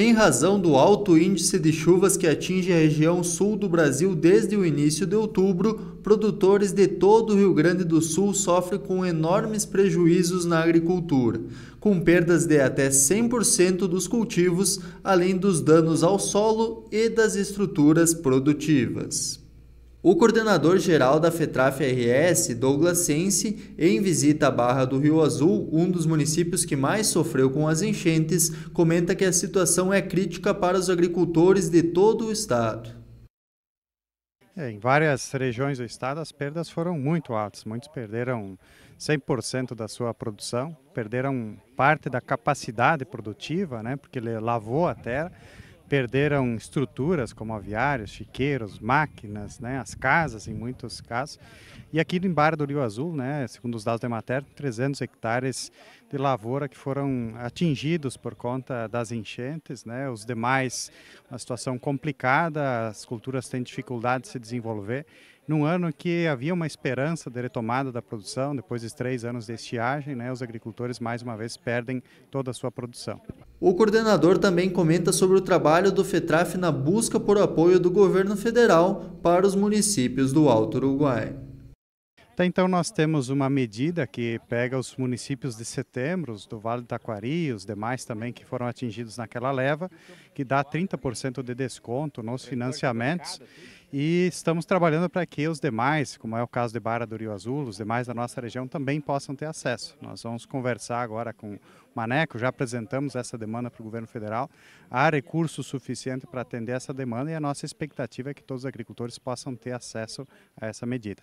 em razão do alto índice de chuvas que atinge a região sul do Brasil desde o início de outubro, produtores de todo o Rio Grande do Sul sofrem com enormes prejuízos na agricultura, com perdas de até 100% dos cultivos, além dos danos ao solo e das estruturas produtivas. O coordenador-geral da FETRAF-RS, Douglas Sense, em visita à Barra do Rio Azul, um dos municípios que mais sofreu com as enchentes, comenta que a situação é crítica para os agricultores de todo o estado. É, em várias regiões do estado, as perdas foram muito altas. Muitos perderam 100% da sua produção, perderam parte da capacidade produtiva, né, porque lavou a terra perderam estruturas como aviários, chiqueiros, máquinas, né, as casas em muitos casos. E aqui no Embar do Rio Azul, né, segundo os dados da Emater, 300 hectares de lavoura que foram atingidos por conta das enchentes, né? Os demais, uma situação complicada, as culturas têm dificuldade de se desenvolver. Num ano que havia uma esperança de retomada da produção, depois de três anos de estiagem, né, os agricultores mais uma vez perdem toda a sua produção. O coordenador também comenta sobre o trabalho do FETRAF na busca por apoio do governo federal para os municípios do Alto Uruguai. Então, nós temos uma medida que pega os municípios de setembro, do Vale do Taquari, os demais também que foram atingidos naquela leva, que dá 30% de desconto nos financiamentos. E estamos trabalhando para que os demais, como é o caso de Barra do Rio Azul, os demais da nossa região também possam ter acesso. Nós vamos conversar agora com o Maneco, já apresentamos essa demanda para o governo federal. Há recurso suficiente para atender essa demanda e a nossa expectativa é que todos os agricultores possam ter acesso a essa medida.